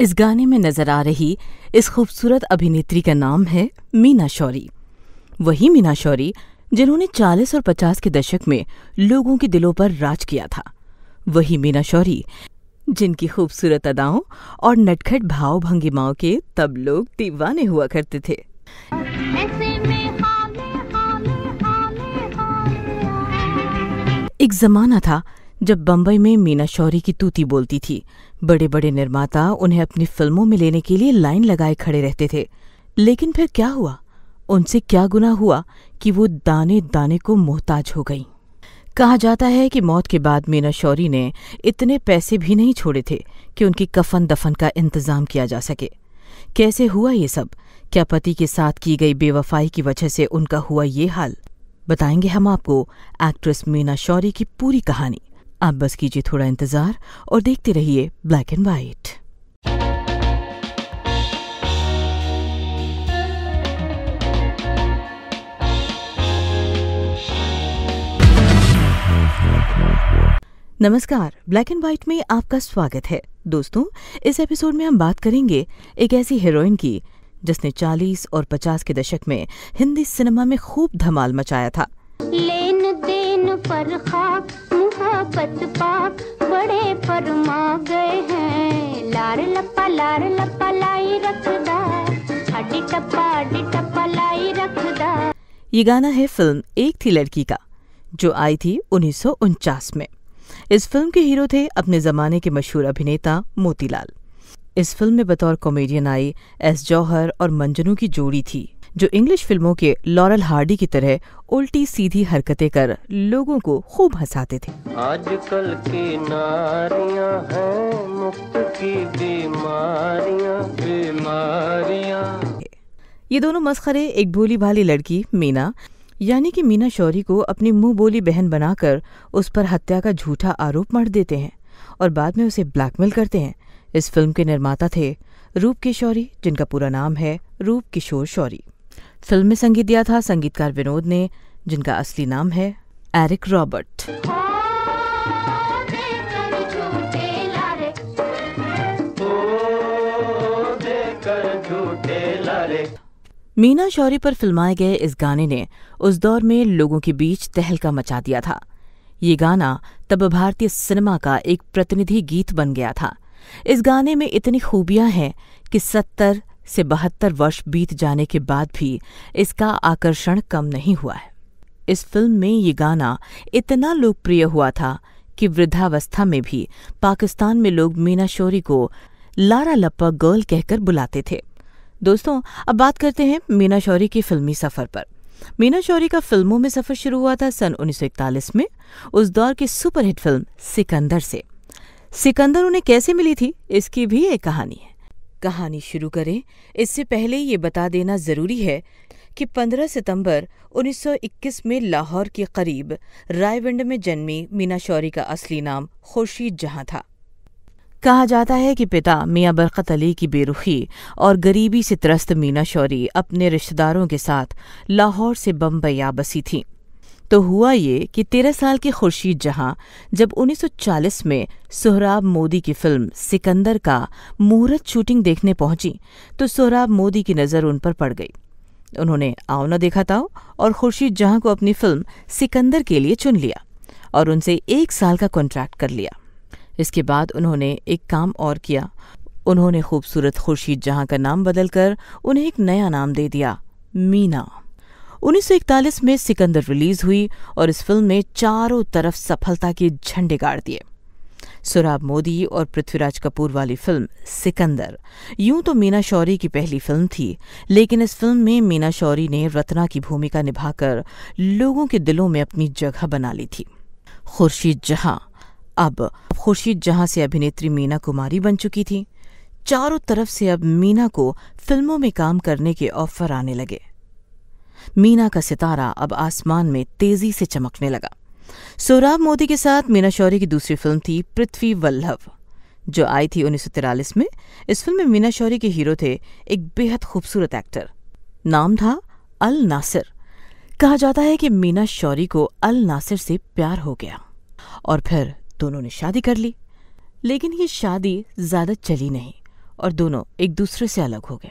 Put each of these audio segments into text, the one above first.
इस गाने में नजर आ रही इस खूबसूरत अभिनेत्री का नाम है मीना शौरी वही मीना शौरी जिन्होंने 40 और 50 के दशक में लोगों के दिलों पर राज किया था वही मीना शौरी जिनकी खूबसूरत अदाओं और नटखट भाव भंगिमाओं के तब लोग दीवाने हुआ करते थे एक जमाना था जब बम्बई में मीना शौरी की तूती बोलती थी बड़े बड़े निर्माता उन्हें अपनी फिल्मों में लेने के लिए लाइन लगाए खड़े रहते थे लेकिन फिर क्या हुआ उनसे क्या गुना हुआ कि वो दाने दाने को मोहताज हो गई कहा जाता है कि मौत के बाद मीना शौरी ने इतने पैसे भी नहीं छोड़े थे कि उनकी कफन दफन का इंतजाम किया जा सके कैसे हुआ ये सब क्या पति के साथ की गई बेवफाई की वजह से उनका हुआ ये हाल बताएंगे हम आपको एक्ट्रेस मीना शौरी की पूरी कहानी आप बस कीजिए थोड़ा इंतज़ार और देखते रहिए ब्लैक एंड वाइट नमस्कार ब्लैक एंड व्हाइट में आपका स्वागत है दोस्तों इस एपिसोड में हम बात करेंगे एक ऐसी हीरोइन की जिसने 40 और 50 के दशक में हिंदी सिनेमा में खूब धमाल मचाया था लेन देन पर खाक मोहब्बत पाक बड़े फरमा गए हैं लार लपा लार लपा लाई रखदा अड्डी टप्पा अड्डी टप्पा लाई रखदा ये गाना है फिल्म एक थी लड़की का जो आई थी उन्नीस में इस फिल्म के हीरो थे अपने जमाने के मशहूर अभिनेता मोतीलाल इस फिल्म में बतौर कॉमेडियन आई एस जौहर और मंजनू की जोड़ी थी जो इंग्लिश फिल्मों के लॉरल हार्डी की तरह उल्टी सीधी हरकतें कर लोगों को खूब हंसाते थे आजकल की नारियां हैं मुक्त की बीमारियां बीमारियां ये दोनों मस्खरे एक भोली भाली लड़की मीना यानी कि मीना शौरी को अपनी मुंह बोली बहन बनाकर उस पर हत्या का झूठा आरोप मर देते हैं और बाद में उसे ब्लैकमेल करते हैं इस फिल्म के निर्माता थे रूप किशोरी जिनका पूरा नाम है रूप किशोर शौरी फिल्म में संगीत दिया था संगीतकार विनोद ने जिनका असली नाम है एरिक रॉबर्ट मीना शौरी पर फिल्माए गए इस गाने ने उस दौर में लोगों के बीच तहलका मचा दिया था ये गाना तब भारतीय सिनेमा का एक प्रतिनिधि गीत बन गया था इस गाने में इतनी खूबियां हैं कि सत्तर से बहत्तर वर्ष बीत जाने के बाद भी इसका आकर्षण कम नहीं हुआ है इस फिल्म में ये गाना इतना लोकप्रिय हुआ था कि वृद्धावस्था में भी पाकिस्तान में लोग मीना शोरी को लारा लप्पा गर्ल कहकर बुलाते थे दोस्तों अब बात करते हैं मीना शौरी के फिल्मी सफर पर मीना शौरी का फिल्मों में सफर शुरू हुआ था सन 1941 में उस दौर की सुपरहिट फिल्म सिकंदर से सिकंदर उन्हें कैसे मिली थी इसकी भी एक कहानी है कहानी शुरू करें इससे पहले ये बता देना ज़रूरी है कि 15 सितंबर 1921 में लाहौर के करीब रायविंड में जन्मी मीना शौरी का असली नाम खुर्शीद जहां था कहा जाता है कि पिता मियाँ बरकत अली की बेरुखी और गरीबी से त्रस्त मीना शौरी अपने रिश्तेदारों के साथ लाहौर से बम्बई आ बसी थीं तो हुआ ये कि तेरह साल के खुर्शीद जहां जब 1940 में सोहराब मोदी की फिल्म सिकंदर का मुहूर्त शूटिंग देखने पहुंची तो सोहराब मोदी की नज़र उन पर पड़ गई उन्होंने आओ न देखा था और खुर्शीद जहां को अपनी फिल्म सिकंदर के लिए चुन लिया और उनसे एक साल का कॉन्ट्रैक्ट कर लिया इसके बाद उन्होंने एक काम और किया उन्होंने खूबसूरत खुर्शीद जहां का नाम बदलकर उन्हें एक नया नाम दे दिया मीना 1941 में सिकंदर रिलीज हुई और इस फिल्म ने चारों तरफ सफलता के झंडे गाड़ दिए सुराब मोदी और पृथ्वीराज कपूर वाली फिल्म सिकंदर यूं तो मीना शौरी की पहली फिल्म थी लेकिन इस फिल्म में मीना शौरी ने रत्ना की भूमिका निभाकर लोगों के दिलों में अपनी जगह बना ली थी खुर्शीद जहां अब खुर्शीद जहां से अभिनेत्री मीना कुमारी बन चुकी थी चारों तरफ से अब मीना को फिल्मों में काम करने के ऑफर आने लगे मीना का सितारा अब आसमान में तेजी से चमकने लगा सौराब मोदी के साथ मीना शौरी की दूसरी फिल्म थी पृथ्वी वल्लभ जो आई थी उन्नीस में इस फिल्म में मीना शौरी के हीरो थे एक बेहद खूबसूरत एक्टर नाम था अल नासिर कहा जाता है कि मीना शौरी को अल नासिर से प्यार हो गया और फिर दोनों ने शादी कर ली लेकिन ये शादी ज़्यादा चली नहीं और दोनों एक दूसरे से अलग हो गए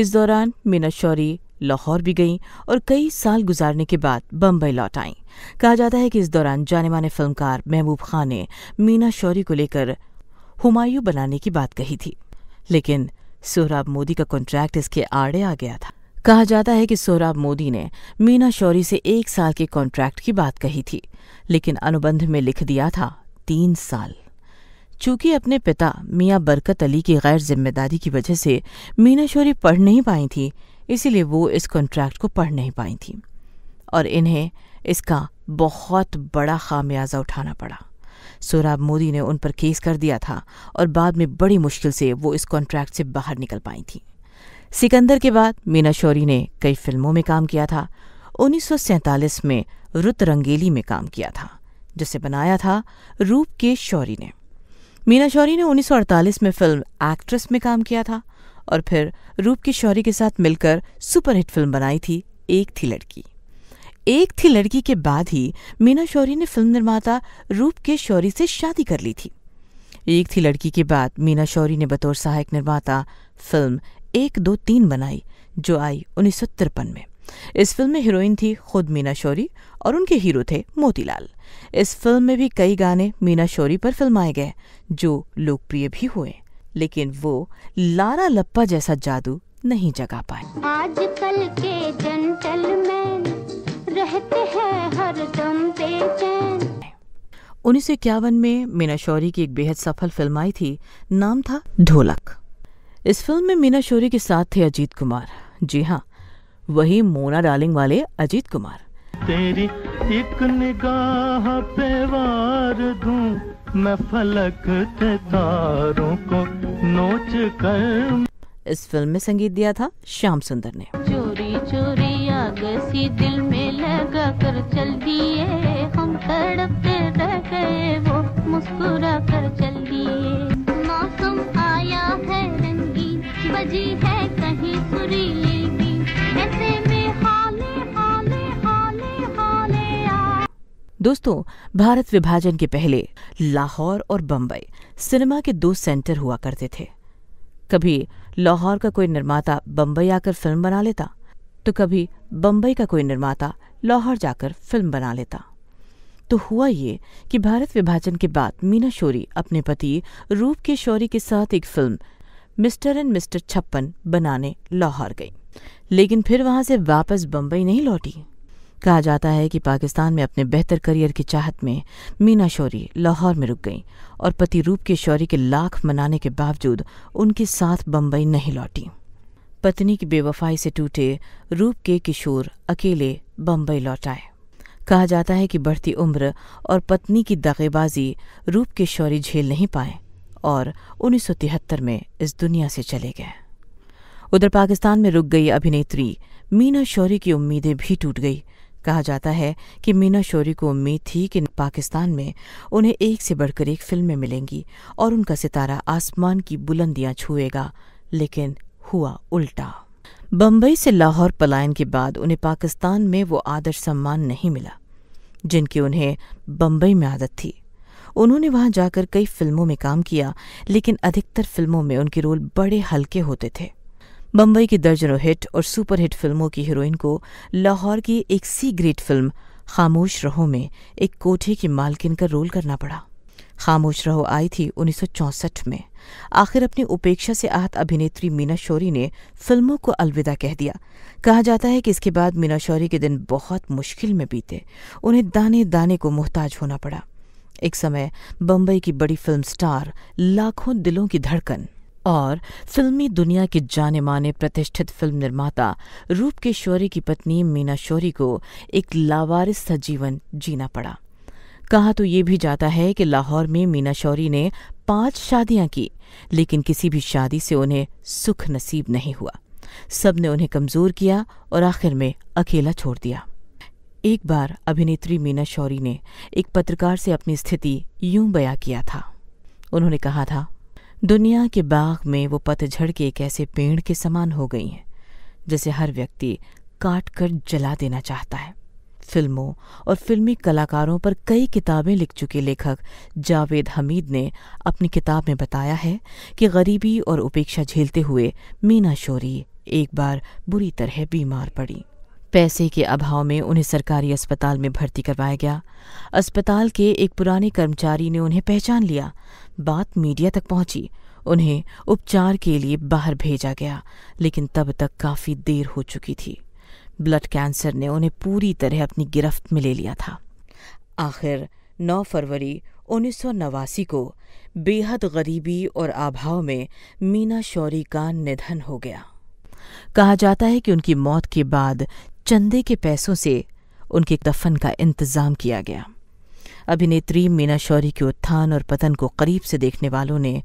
इस दौरान मीना शौरी लाहौर भी गईं और कई साल गुजारने के बाद बम्बई लौट आईं कहा जाता है कि इस दौरान जाने माने फिल्मकार महबूब खान ने मीना शौरी को लेकर हुमायूं बनाने की बात कही थी लेकिन सोहराब मोदी का कॉन्ट्रैक्ट इसके आड़े आ गया था कहा जाता है कि सोहराब मोदी ने मीना शौरी से एक साल के कॉन्ट्रैक्ट की बात कही थी लेकिन अनुबंध में लिख दिया था तीन साल चूंकि अपने पिता मियां बरकत अली की गैर जिम्मेदारी की वजह से मीना शौरी पढ़ नहीं पाई थी इसीलिए वो इस कॉन्ट्रैक्ट को पढ़ नहीं पाई थीं और इन्हें इसका बहुत बड़ा खामियाजा उठाना पड़ा सोराब मोदी ने उन पर केस कर दिया था और बाद में बड़ी मुश्किल से वो इस कॉन्ट्रैक्ट से बाहर निकल पाई थीं सिकंदर के बाद मीना शौरी ने कई फिल्मों में काम किया था 1947 में रुत रंगेली में काम किया था जिसे बनाया था रूप के शौरी ने मीना शौरी ने 1948 में फिल्म एक्ट्रेस में काम किया था और फिर रूप की शौरी के साथ मिलकर सुपरहिट फिल्म बनाई थी एक थी लड़की एक थी लड़की के बाद ही मीना शौरी ने फिल्म निर्माता रूप के शौरी से शादी कर ली थी एक थी लड़की के बाद मीना शौरी ने बतौर सहायक निर्माता फिल्म एक दो तीन बनाई जो आई उन्नीस सौ तिरपन में इस फिल्म में हीरोइन थी खुद मीना शौरी और उनके हीरो थे मोतीलाल इस फिल्म में भी कई गाने मीना शौरी पर फिल्माए गए जो लोकप्रिय भी हुए लेकिन वो लारा लप्पा जैसा जादू नहीं जगा पाए आजकल के जेंटलमैन रहते हैं हर दम बेचैन उन्नीस में मीना शौरी की एक बेहद सफल फिल्म आई थी नाम था ढोलक इस फिल्म में मीना शौरी के साथ थे अजीत कुमार जी हाँ वही मोना डालिंग वाले अजीत कुमार तेरी एक निगाह पे वार दूं मैं फलक तारों को नोच कर इस फिल्म में संगीत दिया था श्याम सुंदर ने चोरी चोरी आग सी दिल में लगा कर चल दिए दोस्तों भारत विभाजन के पहले लाहौर और बम्बई सिनेमा के दो सेंटर हुआ करते थे कभी लाहौर का कोई निर्माता बम्बई आकर फिल्म बना लेता तो कभी बम्बई का कोई निर्माता लाहौर जाकर फिल्म बना लेता तो हुआ ये कि भारत विभाजन के बाद मीना शोरी अपने पति रूप के शौरी के साथ एक फिल्म मिस्टर एंड मिस्टर छप्पन बनाने लाहौर गई लेकिन फिर वहां से वापस बम्बई नहीं लौटी कहा जाता है कि पाकिस्तान में अपने बेहतर करियर की चाहत में मीना शौरी लाहौर में रुक गई और पति रूप के शौरी के लाख मनाने के बावजूद उनके साथ बम्बई नहीं लौटी पत्नी की बेवफाई से टूटे रूप के किशोर अकेले बम्बई लौट आए कहा जाता है कि बढ़ती उम्र और पत्नी की दगेबाजी रूप के शौरी झेल नहीं पाए और उन्नीस में इस दुनिया से चले गए उधर पाकिस्तान में रुक गई अभिनेत्री मीना शौरी की उम्मीदें भी टूट गई कहा जाता है कि मीना शोरी को उम्मीद थी कि पाकिस्तान में उन्हें एक से बढ़कर एक फिल्में मिलेंगी और उनका सितारा आसमान की बुलंदियां छुएगा लेकिन हुआ उल्टा बम्बई से लाहौर पलायन के बाद उन्हें पाकिस्तान में वो आदर्श सम्मान नहीं मिला जिनकी उन्हें बम्बई में आदत थी उन्होंने वहां जाकर कई फिल्मों में काम किया लेकिन अधिकतर फिल्मों में उनके रोल बड़े हल्के होते थे बम्बई की दर्जनों हिट और सुपरहिट फिल्मों की हीरोइन को लाहौर की एक सी ग्रेट फिल्म खामोश रहो में एक कोठे की मालकिन का रोल करना पड़ा खामोश रहो आई थी 1964 में आखिर अपनी उपेक्षा से आहत अभिनेत्री मीना शौरी ने फिल्मों को अलविदा कह दिया कहा जाता है कि इसके बाद मीना शौरी के दिन बहुत मुश्किल में बीते उन्हें दाने दाने को मोहताज होना पड़ा एक समय बम्बई की बड़ी फिल्म स्टार लाखों दिलों की धड़कन और फिल्मी दुनिया के जाने माने प्रतिष्ठित फिल्म निर्माता रूप के शौरी की पत्नी मीना शौरी को एक लावारिस सा जीवन जीना पड़ा कहा तो ये भी जाता है कि लाहौर में मीना शौरी ने पांच शादियां की लेकिन किसी भी शादी से उन्हें सुख नसीब नहीं हुआ सब ने उन्हें कमजोर किया और आखिर में अकेला छोड़ दिया एक बार अभिनेत्री मीना शौरी ने एक पत्रकार से अपनी स्थिति यूं बया किया था उन्होंने कहा था दुनिया के बाग में वो पतझड़ के एक ऐसे पेड़ के समान हो गई हैं जिसे हर व्यक्ति काट कर जला देना चाहता है फिल्मों और फिल्मी कलाकारों पर कई किताबें लिख चुके लेखक जावेद हमीद ने अपनी किताब में बताया है कि गरीबी और उपेक्षा झेलते हुए मीना शोरी एक बार बुरी तरह बीमार पड़ी पैसे के अभाव में उन्हें सरकारी अस्पताल में भर्ती करवाया गया अस्पताल के एक पुराने कर्मचारी ने उन्हें पहचान लिया बात मीडिया तक पहुंची उन्हें उपचार के लिए बाहर भेजा गया लेकिन तब तक काफ़ी देर हो चुकी थी ब्लड कैंसर ने उन्हें पूरी तरह अपनी गिरफ्त में ले लिया था आखिर 9 फरवरी उन्नीस को बेहद गरीबी और अभाव में मीना शौरी का निधन हो गया कहा जाता है कि उनकी मौत के बाद चंदे के पैसों से उनके दफन का इंतज़ाम किया गया अभिनेत्री मीना शौरी के उत्थान और पतन को करीब से देखने वालों ने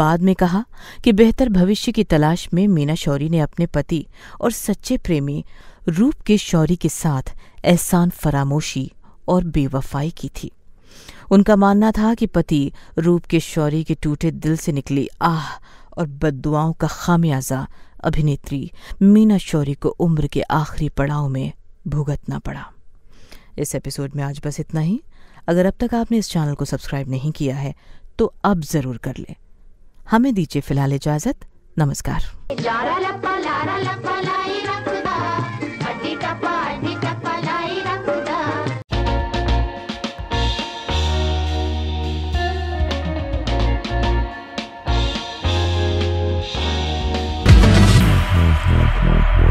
बाद में कहा कि बेहतर भविष्य की तलाश में मीना शौरी ने अपने पति और सच्चे प्रेमी रूप के शौरी के साथ एहसान फरामोशी और बेवफाई की थी उनका मानना था कि पति रूप के शौरी के टूटे दिल से निकली आह और बदुआओं का खामियाजा अभिनेत्री मीना शौरी को उम्र के आखिरी पड़ाव में भुगतना पड़ा इस एपिसोड में आज बस इतना ही अगर अब तक आपने इस चैनल को सब्सक्राइब नहीं किया है तो अब ज़रूर कर लें हमें दीजिए फिलहाल इजाज़त नमस्कार